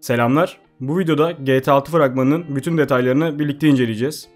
Selamlar. Bu videoda gt 6 fragmanının bütün detaylarını birlikte inceleyeceğiz.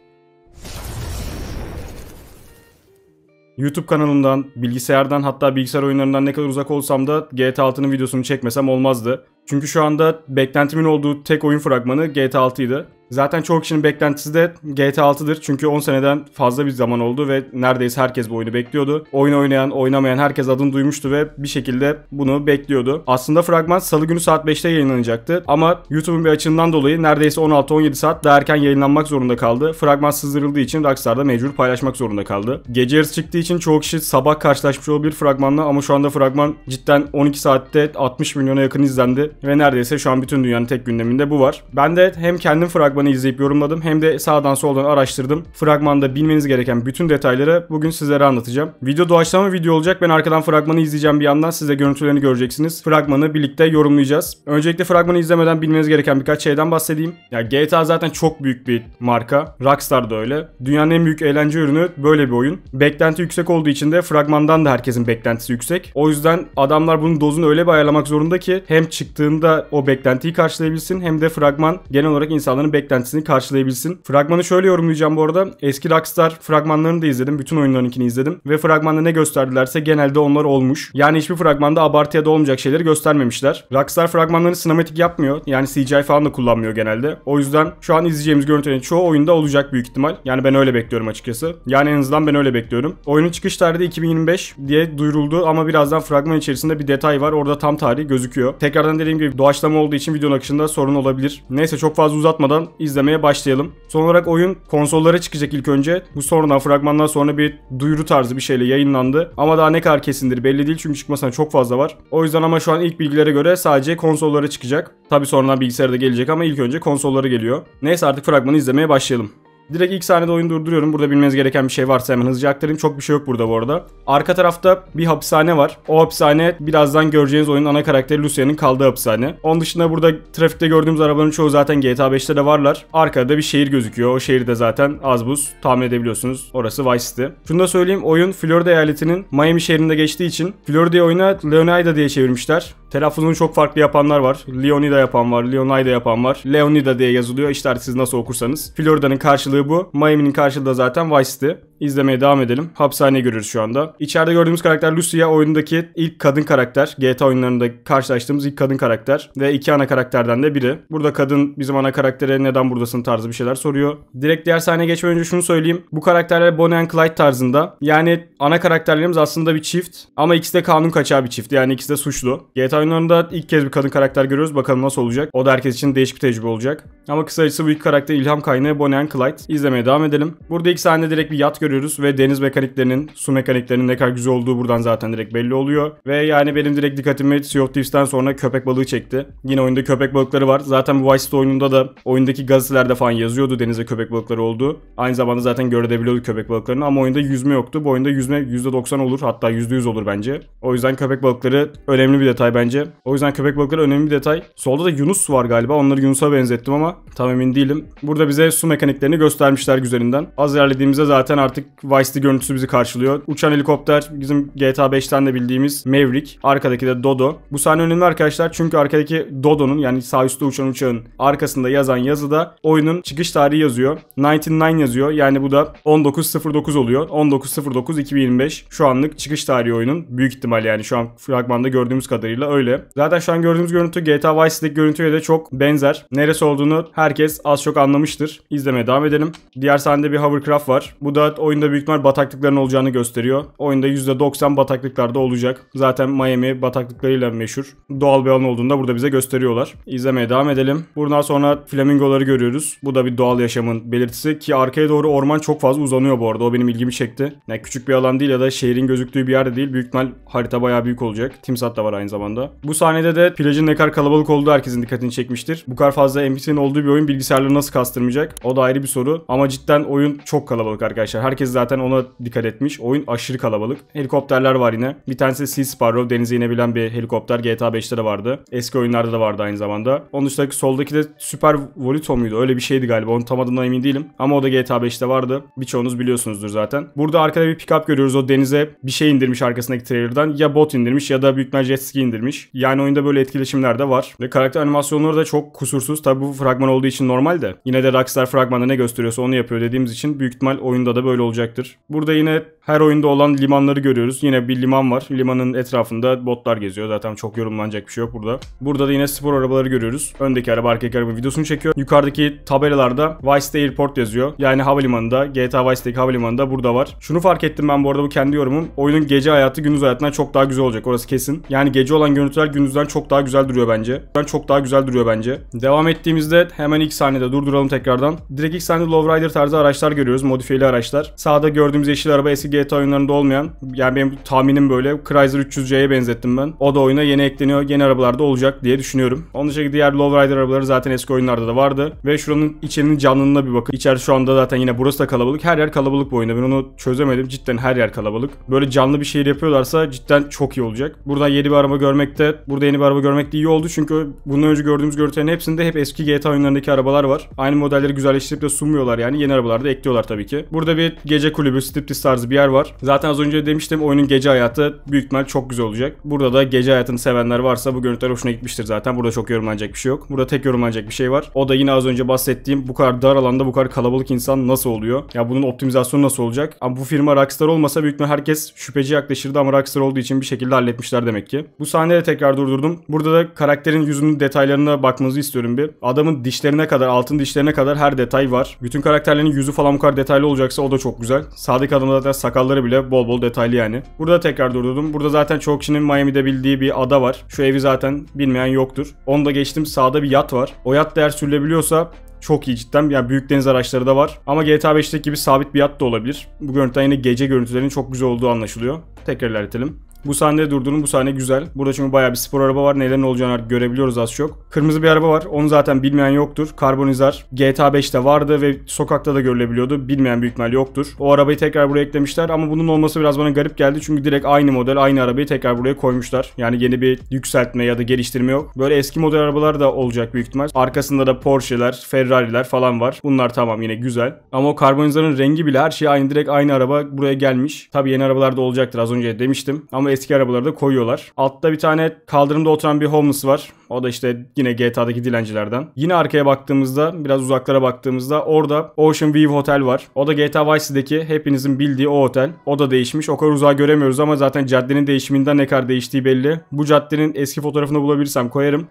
YouTube kanalımdan, bilgisayardan hatta bilgisayar oyunlarından ne kadar uzak olsam da gt 6'nın videosunu çekmesem olmazdı. Çünkü şu anda beklentimin olduğu tek oyun fragmanı gt 6'ydı. Zaten çoğu kişinin beklentisi de GTA 6'dır. Çünkü 10 seneden fazla bir zaman oldu ve neredeyse herkes bu oyunu bekliyordu. Oyun oynayan, oynamayan herkes adını duymuştu ve bir şekilde bunu bekliyordu. Aslında fragman salı günü saat 5'te yayınlanacaktı ama YouTube'un bir açığından dolayı neredeyse 16-17 saat daha erken yayınlanmak zorunda kaldı. Fragman sızdırıldığı için Rockstar'da mecbur paylaşmak zorunda kaldı. Gece yarısı çıktığı için çoğu kişi sabah karşılaşmış olabilir fragmanla ama şu anda fragman cidden 12 saatte 60 milyona yakın izlendi ve neredeyse şu an bütün dünyanın tek gündeminde bu var. Ben de hem kendim fragmanı fragmanı izleyip yorumladım hem de sağdan soldan araştırdım. Fragmanda bilmeniz gereken bütün detayları bugün sizlere anlatacağım. Video doğaçlama video olacak. Ben arkadan fragmanı izleyeceğim bir yandan. Siz de görüntülerini göreceksiniz. Fragmanı birlikte yorumlayacağız. Öncelikle fragmanı izlemeden bilmeniz gereken birkaç şeyden bahsedeyim. Ya GTA zaten çok büyük bir marka. Rockstar da öyle. Dünyanın en büyük eğlence ürünü böyle bir oyun. Beklenti yüksek olduğu için de fragmandan da herkesin beklentisi yüksek. O yüzden adamlar bunun dozunu öyle bir ayarlamak zorunda ki hem çıktığında o beklentiyi karşılayabilsin hem de fragman genel olarak insanların beklentisi beklentisini karşılayabilsin. Fragmanı şöyle yorumlayacağım bu arada. Eski Rockstar fragmanlarını da izledim. Bütün oyunlarınkini izledim. Ve fragmanda ne gösterdilerse genelde onlar olmuş. Yani hiçbir fragmanda abartıya da olmayacak şeyleri göstermemişler. Rockstar fragmanlarını sinematik yapmıyor. Yani CGI falan da kullanmıyor genelde. O yüzden şu an izleyeceğimiz görüntülerin çoğu oyunda olacak büyük ihtimal. Yani ben öyle bekliyorum açıkçası. Yani en azından ben öyle bekliyorum. Oyunun çıkış tarihi 2025 diye duyuruldu ama birazdan fragman içerisinde bir detay var. Orada tam tarih gözüküyor. Tekrardan dediğim gibi doğaçlama olduğu için videonun akışında sorun olabilir. Neyse çok fazla uzatmadan izlemeye başlayalım. Son olarak oyun konsollara çıkacak ilk önce. Bu sonradan fragmandan sonra bir duyuru tarzı bir şeyle yayınlandı. Ama daha ne kadar kesindir belli değil çünkü çıkmasına çok fazla var. O yüzden ama şu an ilk bilgilere göre sadece konsollara çıkacak. Tabi sonradan bilgisayara da gelecek ama ilk önce konsollara geliyor. Neyse artık fragmanı izlemeye başlayalım. Direkt ilk sahnede oyunu durduruyorum. Burada bilmeniz gereken bir şey varsa hemen hızlıca aktarayım. Çok bir şey yok burada bu arada. Arka tarafta bir hapishane var. O hapishane birazdan göreceğiniz oyunun ana karakteri Lucia'nın kaldığı hapishane. Onun dışında burada trafikte gördüğümüz arabaların çoğu zaten GTA 5'te de varlar. Arkada bir şehir gözüküyor. O şehri de zaten az buz tahmin edebiliyorsunuz. Orası Vice City. Şunu da söyleyeyim. Oyun Florida eyaletinin Miami şehrinde geçtiği için Florida'yı oyuna Leonida diye çevirmişler. Telaffuzunu çok farklı yapanlar var. Leonida yapan var, Leonida yapan var. Leonida diye yazılıyor. İşte siz nasıl okursanız. Florida'nın karşılığı karşılığı bu. Miami'nin karşılığı da zaten Vice'di. İzlemeye devam edelim. Hapishaneyi görüyoruz şu anda. İçeride gördüğümüz karakter Lucia oyundaki ilk kadın karakter. GTA oyunlarında karşılaştığımız ilk kadın karakter. Ve iki ana karakterden de biri. Burada kadın bizim ana karaktere neden buradasın tarzı bir şeyler soruyor. Direkt diğer sahneye geçmeden önce şunu söyleyeyim. Bu karakterler Bonnie and Clyde tarzında. Yani ana karakterlerimiz aslında bir çift. Ama ikisi de kanun kaçağı bir çift. Yani ikisi de suçlu. GTA oyunlarında ilk kez bir kadın karakter görüyoruz. Bakalım nasıl olacak. O da herkes için değişik bir tecrübe olacak. Ama kısacası bu ilk karakter ilham kaynağı Bonnie and Clyde. İzlemeye devam edelim. Burada ilk sahne direkt bir yat görüyoruz görüyoruz ve deniz mekaniklerinin, su mekaniklerinin ne kadar güzel olduğu buradan zaten direkt belli oluyor. Ve yani benim direkt dikkatimi Sea of Thieves'ten sonra köpek balığı çekti. Yine oyunda köpek balıkları var. Zaten bu Vice oyununda da oyundaki gazetelerde falan yazıyordu denize köpek balıkları olduğu. Aynı zamanda zaten görebiliyorduk köpek balıklarını ama oyunda yüzme yoktu. Bu oyunda yüzme %90 olur hatta %100 olur bence. O yüzden köpek balıkları önemli bir detay bence. O yüzden köpek balıkları önemli bir detay. Solda da Yunus var galiba. Onları Yunus'a benzettim ama tam emin değilim. Burada bize su mekaniklerini göstermişler güzelinden. Az ilerlediğimizde zaten artık artık Vice'de görüntüsü bizi karşılıyor. Uçan helikopter bizim GTA 5'ten de bildiğimiz Maverick. Arkadaki de Dodo. Bu sahne önemli arkadaşlar çünkü arkadaki Dodo'nun yani sağ üstte uçan uçağın arkasında yazan yazıda oyunun çıkış tarihi yazıyor. 99 yazıyor. Yani bu da 19.09 oluyor. 19.09.2025 şu anlık çıkış tarihi oyunun. Büyük ihtimal yani şu an fragmanda gördüğümüz kadarıyla öyle. Zaten şu an gördüğümüz görüntü GTA Vice'deki görüntüye de çok benzer. Neresi olduğunu herkes az çok anlamıştır. İzlemeye devam edelim. Diğer sahnede bir hovercraft var. Bu da oyunda büyük ihtimal bataklıkların olacağını gösteriyor. Oyunda %90 bataklıklarda olacak. Zaten Miami bataklıklarıyla meşhur. Doğal bir alan olduğunu da burada bize gösteriyorlar. İzlemeye devam edelim. Buradan sonra flamingoları görüyoruz. Bu da bir doğal yaşamın belirtisi ki arkaya doğru orman çok fazla uzanıyor bu arada. O benim ilgimi çekti. Yani küçük bir alan değil ya da şehrin gözüktüğü bir yerde değil. Büyük ihtimal harita bayağı büyük olacak. Timsat da var aynı zamanda. Bu sahnede de plajın ne kadar kalabalık olduğu herkesin dikkatini çekmiştir. Bu kadar fazla NPC'nin olduğu bir oyun bilgisayarları nasıl kastırmayacak? O da ayrı bir soru. Ama cidden oyun çok kalabalık arkadaşlar. Her Herkes zaten ona dikkat etmiş. Oyun aşırı kalabalık. Helikopterler var yine. Bir tanesi de Sea Sparrow. Denize inebilen bir helikopter. GTA 5'te de vardı. Eski oyunlarda da vardı aynı zamanda. Onun dışındaki soldaki de Super Volito muydu? Öyle bir şeydi galiba. Onun tam adından emin değilim. Ama o da GTA 5'te vardı. Birçoğunuz biliyorsunuzdur zaten. Burada arkada bir pickup görüyoruz. O denize bir şey indirmiş arkasındaki trailer'dan. Ya bot indirmiş ya da büyük ihtimal jet ski indirmiş. Yani oyunda böyle etkileşimler de var. Ve karakter animasyonları da çok kusursuz. Tabi bu fragman olduğu için normal de. Yine de Rockstar fragmanda ne gösteriyorsa onu yapıyor dediğimiz için büyük ihtimal oyunda da böyle olacaktır. Burada yine her oyunda olan limanları görüyoruz. Yine bir liman var. Limanın etrafında botlar geziyor. Zaten çok yorumlanacak bir şey yok burada. Burada da yine spor arabaları görüyoruz. Öndeki araba, arkadaki araba videosunu çekiyor. Yukarıdaki tabelalarda Vice Vice'de Airport yazıyor. Yani havalimanında, GTA Vice Vice'deki havalimanında burada var. Şunu fark ettim ben bu arada bu kendi yorumum. Oyunun gece hayatı gündüz hayatından çok daha güzel olacak. Orası kesin. Yani gece olan görüntüler gündüzden çok daha güzel duruyor bence. Ben çok daha güzel duruyor bence. Devam ettiğimizde hemen ilk sahnede durduralım tekrardan. Direkt ilk sahnede Lowrider tarzı araçlar görüyoruz. Modifiyeli araçlar. Sağda gördüğümüz yeşil araba eski GTA oyunlarında olmayan yani benim tahminim böyle Chrysler 300C'ye benzettim ben. O da oyuna yeni ekleniyor. Yeni arabalarda olacak diye düşünüyorum. Onun dışındaki diğer lowrider arabaları zaten eski oyunlarda da vardı. Ve şuranın içinin canlılığına bir bakın. İçerisi şu anda zaten yine burası da kalabalık. Her yer kalabalık bu oyunda. Ben onu çözemedim. Cidden her yer kalabalık. Böyle canlı bir şehir yapıyorlarsa cidden çok iyi olacak. Buradan yeni bir araba görmek de, burada yeni bir araba görmek de iyi oldu. Çünkü bundan önce gördüğümüz görüntülerin hepsinde hep eski GTA oyunlarındaki arabalar var. Aynı modelleri güzelleştirip de sunmuyorlar yani. Yeni arabalar da ekliyorlar tabii ki. Burada bir gece kulübü, striptiz tarzı bir yer var. Zaten az önce demiştim oyunun gece hayatı büyük ihtimal çok güzel olacak. Burada da gece hayatını sevenler varsa bu görüntüler hoşuna gitmiştir zaten. Burada çok yorumlanacak bir şey yok. Burada tek yorumlanacak bir şey var. O da yine az önce bahsettiğim bu kadar dar alanda bu kadar kalabalık insan nasıl oluyor? Ya bunun optimizasyonu nasıl olacak? Ama bu firma Rockstar olmasa büyük ihtimal herkes şüpheci yaklaşırdı ama Rockstar olduğu için bir şekilde halletmişler demek ki. Bu sahneyi de tekrar durdurdum. Burada da karakterin yüzünün detaylarına bakmanızı istiyorum bir. Adamın dişlerine kadar, altın dişlerine kadar her detay var. Bütün karakterlerin yüzü falan bu kadar detaylı olacaksa o da çok çok güzel. Sağdaki adamın zaten sakalları bile bol bol detaylı yani. Burada tekrar durdurdum. Burada zaten çok kişinin Miami'de bildiği bir ada var. Şu evi zaten bilmeyen yoktur. Onu da geçtim. Sağda bir yat var. O yat değer sürülebiliyorsa çok iyi cidden. Yani büyük deniz araçları da var. Ama GTA 5'teki gibi sabit bir yat da olabilir. Bu görüntüden yine gece görüntülerinin çok güzel olduğu anlaşılıyor. Tekrar ilerletelim. Bu sahnede durdurun. Bu sahne güzel. Burada çünkü bayağı bir spor araba var. Nelerin olacağını artık görebiliyoruz az çok. Kırmızı bir araba var. Onu zaten bilmeyen yoktur. Karbonizar. GTA 5'te vardı ve sokakta da görülebiliyordu. Bilmeyen büyük ihtimal yoktur. O arabayı tekrar buraya eklemişler ama bunun olması biraz bana garip geldi. Çünkü direkt aynı model, aynı arabayı tekrar buraya koymuşlar. Yani yeni bir yükseltme ya da geliştirme yok. Böyle eski model arabalar da olacak büyük ihtimal. Arkasında da Porsche'ler, Ferrari'ler falan var. Bunlar tamam yine güzel. Ama o karbonizarın rengi bile her şey aynı. Direkt aynı araba buraya gelmiş. tabi yeni arabalar da olacaktır az önce demiştim. Ama eski arabaları da koyuyorlar. Altta bir tane kaldırımda oturan bir homeless var. O da işte yine GTA'daki dilencilerden. Yine arkaya baktığımızda biraz uzaklara baktığımızda orada Ocean View Hotel var. O da GTA Vice City'deki hepinizin bildiği o otel. O da değişmiş. O kadar uzağa göremiyoruz ama zaten caddenin değişiminden ne kadar değiştiği belli. Bu caddenin eski fotoğrafını bulabilirsem koyarım.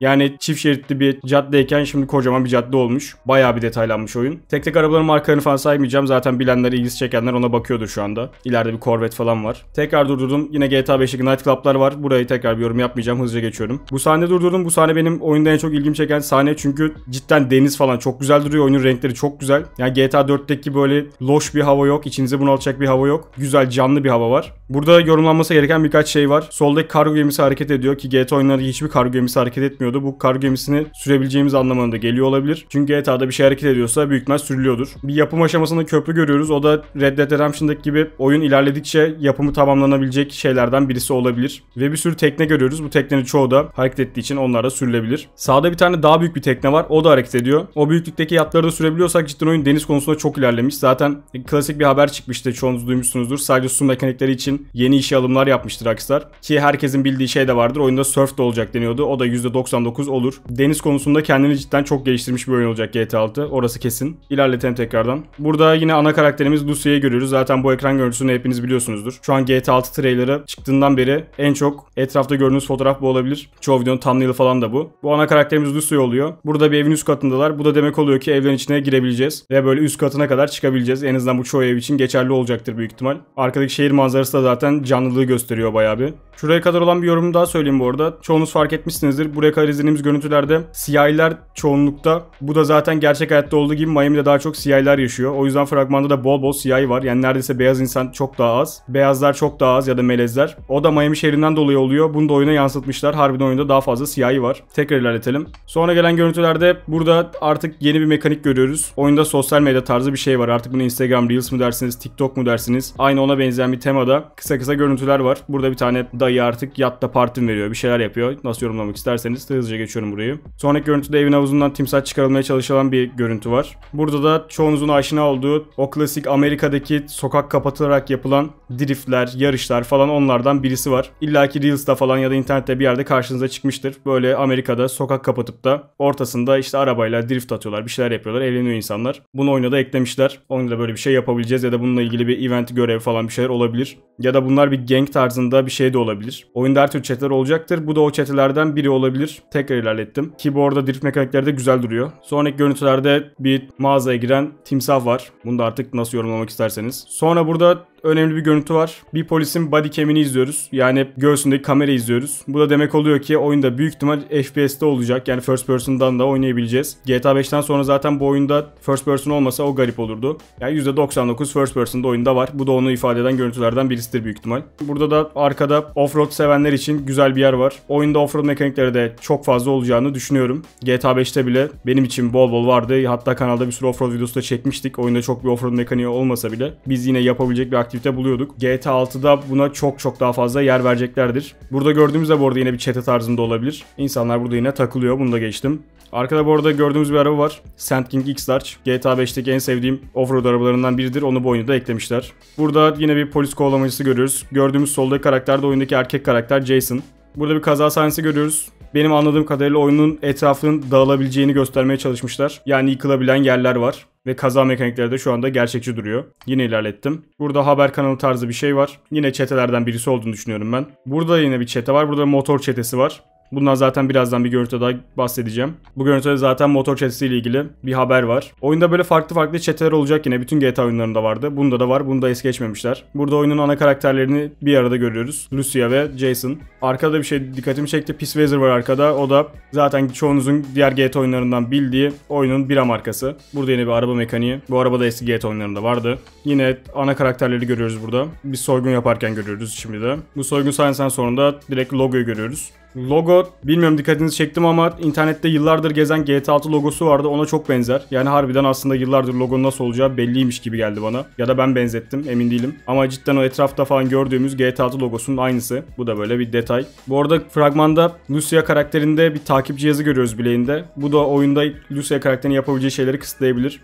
Yani çift şeritli bir caddeyken şimdi kocaman bir cadde olmuş. Bayağı bir detaylanmış oyun. Tek tek arabaların markalarını falan saymayacağım. Zaten bilenler, ilgisi çekenler ona bakıyordur şu anda. İleride bir Corvette falan var. Tekrar durdurdum. Yine GTA 5'teki Night var. Burayı tekrar bir yorum yapmayacağım. Hızlıca geçiyorum. Bu sahne durdurdum. Bu sahne benim oyunda en çok ilgimi çeken sahne. Çünkü cidden deniz falan çok güzel duruyor. Oyunun renkleri çok güzel. Yani GTA 4'teki böyle loş bir hava yok. İçinize bunaltacak bir hava yok. Güzel, canlı bir hava var. Burada yorumlanması gereken birkaç şey var. Soldaki kargo gemisi hareket ediyor ki GTA oyunları hiçbir kargo gemisi hareket etmiyor gözükmüyordu. Bu kargo gemisini sürebileceğimiz anlamına da geliyor olabilir. Çünkü GTA'da bir şey hareket ediyorsa büyük ihtimal sürülüyordur. Bir yapım aşamasında köprü görüyoruz. O da Red Dead Redemption'daki gibi oyun ilerledikçe yapımı tamamlanabilecek şeylerden birisi olabilir. Ve bir sürü tekne görüyoruz. Bu teknenin çoğu da hareket ettiği için onlar da sürülebilir. Sağda bir tane daha büyük bir tekne var. O da hareket ediyor. O büyüklükteki yatları da sürebiliyorsak cidden oyun deniz konusunda çok ilerlemiş. Zaten klasik bir haber çıkmıştı. Çoğunuz duymuşsunuzdur. Sadece su mekanikleri için yeni işe alımlar yapmıştır Rockstar. Ki herkesin bildiği şey de vardır. Oyunda surf de olacak deniyordu. O da %90 %99 olur. Deniz konusunda kendini cidden çok geliştirmiş bir oyun olacak GTA 6. Orası kesin. İlerletelim tekrardan. Burada yine ana karakterimiz Lucy'yi görüyoruz. Zaten bu ekran görüntüsünü hepiniz biliyorsunuzdur. Şu an GTA 6 trailerı çıktığından beri en çok etrafta gördüğünüz fotoğraf bu olabilir. Çoğu videonun thumbnail'ı falan da bu. Bu ana karakterimiz Lucy oluyor. Burada bir evin üst katındalar. Bu da demek oluyor ki evlerin içine girebileceğiz. Ve böyle üst katına kadar çıkabileceğiz. En azından bu çoğu ev için geçerli olacaktır büyük ihtimal. Arkadaki şehir manzarası da zaten canlılığı gösteriyor bayağı bir. Şuraya kadar olan bir yorum daha söyleyeyim bu arada. Çoğunuz fark etmişsinizdir. Buraya kadar kadar izlediğimiz görüntülerde siyahiler çoğunlukta. Bu da zaten gerçek hayatta olduğu gibi Miami'de daha çok siyahiler yaşıyor. O yüzden fragmanda da bol bol siyahi var. Yani neredeyse beyaz insan çok daha az. Beyazlar çok daha az ya da melezler. O da Miami şehrinden dolayı oluyor. Bunu da oyuna yansıtmışlar. Harbiden oyunda daha fazla siyahi var. Tekrar ilerletelim. Sonra gelen görüntülerde burada artık yeni bir mekanik görüyoruz. Oyunda sosyal medya tarzı bir şey var. Artık bunu Instagram Reels mi dersiniz, TikTok mu dersiniz? Aynı ona benzeyen bir temada kısa kısa görüntüler var. Burada bir tane dayı artık yatta partim veriyor. Bir şeyler yapıyor. Nasıl yorumlamak isterseniz. Hızlı hızlıca geçiyorum burayı. Sonraki görüntüde evin havuzundan timsah çıkarılmaya çalışılan bir görüntü var. Burada da çoğunuzun aşina olduğu o klasik Amerika'daki sokak kapatılarak yapılan driftler, yarışlar falan onlardan birisi var. İlla ki Reels'da falan ya da internette bir yerde karşınıza çıkmıştır. Böyle Amerika'da sokak kapatıp da ortasında işte arabayla drift atıyorlar, bir şeyler yapıyorlar, eğleniyor insanlar. Bunu oyuna da eklemişler. Oyunda böyle bir şey yapabileceğiz ya da bununla ilgili bir event görev falan bir şeyler olabilir. Ya da bunlar bir gang tarzında bir şey de olabilir. Oyunda her türlü çeteler olacaktır. Bu da o çetelerden biri olabilir. Tekrar ilerlettim. Ki bu arada drift mekanikleri de güzel duruyor. Sonraki görüntülerde bir mağazaya giren timsah var. Bunu da artık nasıl yorumlamak isterseniz. Sonra burada önemli bir görüntü var. Bir polisin body cam'ini izliyoruz. Yani göğsündeki kamera izliyoruz. Bu da demek oluyor ki oyunda büyük ihtimal FPS'te olacak. Yani first person'dan da oynayabileceğiz. GTA 5'ten sonra zaten bu oyunda first person olmasa o garip olurdu. Yani %99 first person'da oyunda var. Bu da onu ifade eden görüntülerden birisidir büyük ihtimal. Burada da arkada offroad sevenler için güzel bir yer var. Oyunda offroad mekanikleri de çok fazla olacağını düşünüyorum. GTA 5'te bile benim için bol bol vardı. Hatta kanalda bir sürü offroad videosu da çekmiştik. Oyunda çok bir offroad mekaniği olmasa bile biz yine yapabilecek bir aktivite buluyorduk. GTA 6'da buna çok çok daha fazla yer vereceklerdir. Burada gördüğümüz de bu arada yine bir çete tarzında olabilir. İnsanlar burada yine takılıyor. Bunu da geçtim. Arkada bu arada gördüğümüz bir araba var. King X-Large. GTA 5'teki en sevdiğim offroad arabalarından biridir. Onu bu oyunda da eklemişler. Burada yine bir polis kovalamacısı görüyoruz. Gördüğümüz soldaki karakter de oyundaki erkek karakter Jason. Burada bir kaza sahnesi görüyoruz. Benim anladığım kadarıyla oyunun etrafının dağılabileceğini göstermeye çalışmışlar. Yani yıkılabilen yerler var. Ve kaza mekanikleri de şu anda gerçekçi duruyor. Yine ilerlettim. Burada haber kanalı tarzı bir şey var. Yine çetelerden birisi olduğunu düşünüyorum ben. Burada yine bir çete var. Burada motor çetesi var. Bundan zaten birazdan bir görüntüde daha bahsedeceğim. Bu görüntüde zaten motor çetesiyle ilgili bir haber var. Oyunda böyle farklı farklı çeteler olacak yine. Bütün GTA oyunlarında vardı. Bunda da var. Bunu da es geçmemişler. Burada oyunun ana karakterlerini bir arada görüyoruz. Lucia ve Jason. Arkada bir şey dikkatimi çekti. Peace Weather var arkada. O da zaten çoğunuzun diğer GTA oyunlarından bildiği oyunun bira markası. Burada yine bir araba mekaniği. Bu araba da eski GTA oyunlarında vardı. Yine ana karakterleri görüyoruz burada. Bir soygun yaparken görüyoruz şimdi de. Bu soygun sayesinde sonunda direkt logoyu görüyoruz. Logo bilmiyorum dikkatinizi çektim ama internette yıllardır gezen GTA 6 logosu vardı ona çok benzer. Yani harbiden aslında yıllardır logonun nasıl olacağı belliymiş gibi geldi bana. Ya da ben benzettim emin değilim. Ama cidden o etrafta falan gördüğümüz GTA 6 logosunun aynısı. Bu da böyle bir detay detay. Bu arada fragmanda Lucia karakterinde bir takip cihazı görüyoruz bileğinde. Bu da oyunda Lucia karakterinin yapabileceği şeyleri kısıtlayabilir.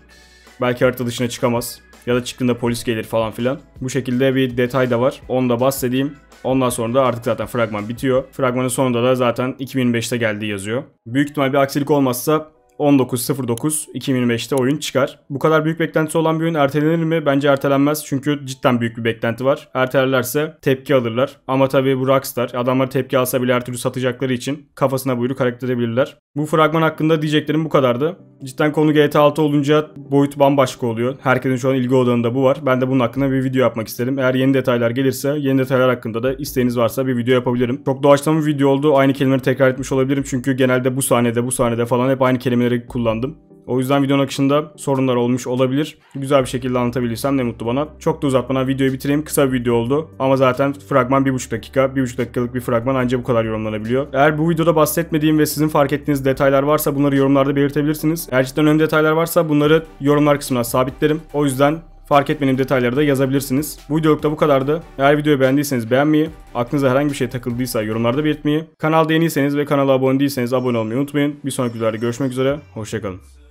Belki harita dışına çıkamaz. Ya da çıktığında polis gelir falan filan. Bu şekilde bir detay da var. Onu da bahsedeyim. Ondan sonra da artık zaten fragman bitiyor. Fragmanın sonunda da zaten 2025'te geldiği yazıyor. Büyük ihtimal bir aksilik olmazsa 19.09.2025'te oyun çıkar. Bu kadar büyük beklentisi olan bir oyun ertelenir mi? Bence ertelenmez çünkü cidden büyük bir beklenti var. Ertelerlerse tepki alırlar. Ama tabii bu Rockstar. Adamlar tepki alsa bile her türlü satacakları için kafasına buyruk hareket edebilirler. Bu fragman hakkında diyeceklerim bu kadardı. Cidden konu GTA 6 olunca boyut bambaşka oluyor. Herkesin şu an ilgi odağında bu var. Ben de bunun hakkında bir video yapmak istedim. Eğer yeni detaylar gelirse yeni detaylar hakkında da isteğiniz varsa bir video yapabilirim. Çok doğaçlama bir video oldu. Aynı kelimeleri tekrar etmiş olabilirim. Çünkü genelde bu sahnede bu sahnede falan hep aynı kelimeleri bilerek kullandım. O yüzden videonun akışında sorunlar olmuş olabilir. Güzel bir şekilde anlatabilirsem ne mutlu bana. Çok da uzatmadan videoyu bitireyim. Kısa bir video oldu. Ama zaten fragman 1,5 dakika. 1,5 dakikalık bir fragman ancak bu kadar yorumlanabiliyor. Eğer bu videoda bahsetmediğim ve sizin fark ettiğiniz detaylar varsa bunları yorumlarda belirtebilirsiniz. Eğer cidden önemli detaylar varsa bunları yorumlar kısmına sabitlerim. O yüzden Fark etmenin detayları da yazabilirsiniz. Bu videoluk da bu kadardı. Eğer videoyu beğendiyseniz beğenmeyi, aklınıza herhangi bir şey takıldıysa yorumlarda belirtmeyi, kanalda yeniyseniz ve kanala abone değilseniz abone olmayı unutmayın. Bir sonraki videolarda görüşmek üzere, hoşçakalın.